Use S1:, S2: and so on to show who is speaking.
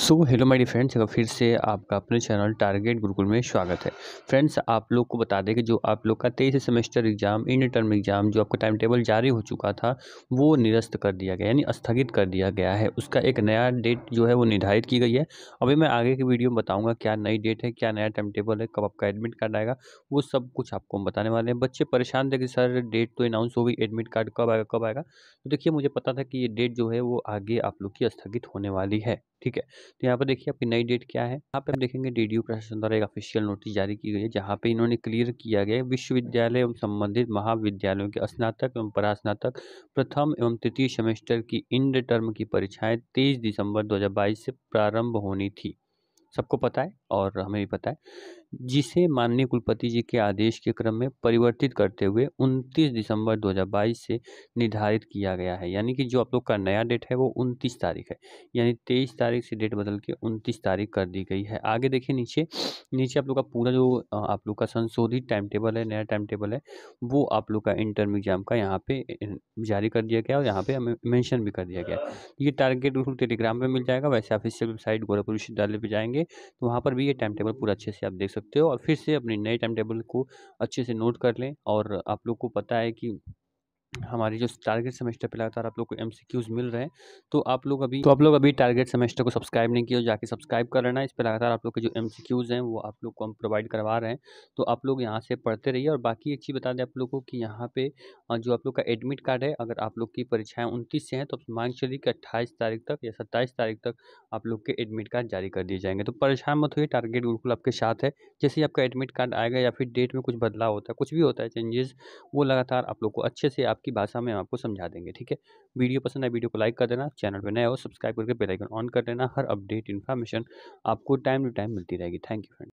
S1: so hello my dear friends अगर फिर से आपका अपने चैनल टारगेट गुरुकुल में स्वागत है फ्रेंड्स आप लोग को बता दें कि जो आप लोग का तेईस semester exam end term exam जो आपका टाइम टेबल जारी हो चुका था वो निरस्त कर दिया गया यानी स्थगित कर दिया गया है उसका एक नया डेट जो है वो निर्धारित की गई है अभी मैं आगे की वीडियो में बताऊँगा क्या नई डेट है क्या नया टाइम टेबल है कब आपका एडमिट कार्ड आएगा वो सब कुछ आपको हम बताने वाले हैं बच्चे परेशान थे कि सर डेट तो अनाउंस हो गई एडमिट कार्ड कब आएगा कब आएगा तो देखिए मुझे पता था कि ये डेट जो है वो आगे आप लोग की स्थगित होने वाली है ठीक है तो यहाँ पर देखिए आपकी नई डेट क्या है यहाँ पर देखेंगे डी डी प्रशासन द्वारा एक ऑफिशियल नोटिस जारी की गई है जहाँ पे इन्होंने क्लियर किया गया विश्वविद्यालय एवं संबंधित महाविद्यालयों के स्नातक एवं परास्नातक प्रथम एवं तृतीय सेमेस्टर की इंड टर्म की परीक्षाएं तेईस दिसंबर दो से प्रारंभ होनी थी सबको पता है और हमें भी पता है जिसे माननीय कुलपति जी के आदेश के क्रम में परिवर्तित करते हुए 29 दिसंबर 2022 से निर्धारित किया गया है यानी कि जो आप लोग का नया डेट है वो 29 तारीख है यानी 23 तारीख से डेट बदल के 29 तारीख कर दी गई है आगे देखिए नीचे नीचे आप लोग का पूरा जो आप लोग का संशोधित टाइम टेबल है नया टाइम टेबल है वो आप लोग का इंटरम एग्जाम का यहाँ पे जारी कर दिया गया और यहाँ पे मैंशन भी कर दिया गया ये टारगेट टेलीग्राम पर मिल जाएगा वैसे ऑफिशियल वेबसाइट गोरखपुर विश्वविद्यालय पर जाएंगे तो वहाँ पर भी भी ये टाइम टेबल पूरा अच्छे से आप देख सकते हो और फिर से अपने नए टाइम टेबल को अच्छे से नोट कर लें और आप लोग को पता है कि हमारी जो टारगेट सेमेस्टर पे लगातार आप लोग को एमसीक्यूज मिल रहे हैं तो आप लोग अभी तो आप लोग अभी टारगेट सेमेस्टर को सब्सक्राइब नहीं किया जाके सब्सक्राइब कर लेना इस पे लगातार आप लोग के जो एमसीक्यूज हैं वो आप लोग को हम प्रोवाइड करवा रहे हैं तो आप लोग यहाँ से पढ़ते रहिए और बाकी एक चीज़ बता दें आप लोग को कि यहाँ पे जो आप लोग का एडमिट कार्ड है अगर आप लोग की परीक्षाएँ उनतीस से हैं तो मांग चलिए कि अट्ठाईस तारीख तक या सत्ताईस तारीख तक आप लोग के एडमिट कार्ड जारी कर दिए जाएंगे तो परेशान मत हुई टारगेट बिल्कुल आपके साथ है जैसे ही आपका एडमिट कार्ड आएगा या फिर डेट में कुछ बदलाव होता है कुछ भी होता है चेंजेस वो लगातार आप लोग को अच्छे से आप आपकी भाषा में हम आपको समझा देंगे ठीक है वीडियो पसंद आए वीडियो को लाइक कर देना चैनल पर नया हो सब्सक्राइब करके बेलाइकन ऑन कर देना हर अपडेट इन्फॉर्मेशन आपको टाइम टू टाइम मिलती रहेगी थैंक यू फ्रेंड